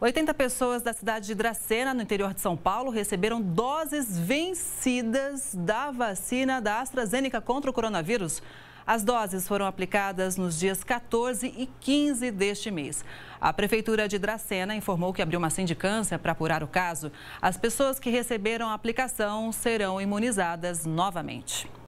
80 pessoas da cidade de Dracena, no interior de São Paulo, receberam doses vencidas da vacina da AstraZeneca contra o coronavírus. As doses foram aplicadas nos dias 14 e 15 deste mês. A Prefeitura de Dracena informou que abriu uma sindicância para apurar o caso. As pessoas que receberam a aplicação serão imunizadas novamente.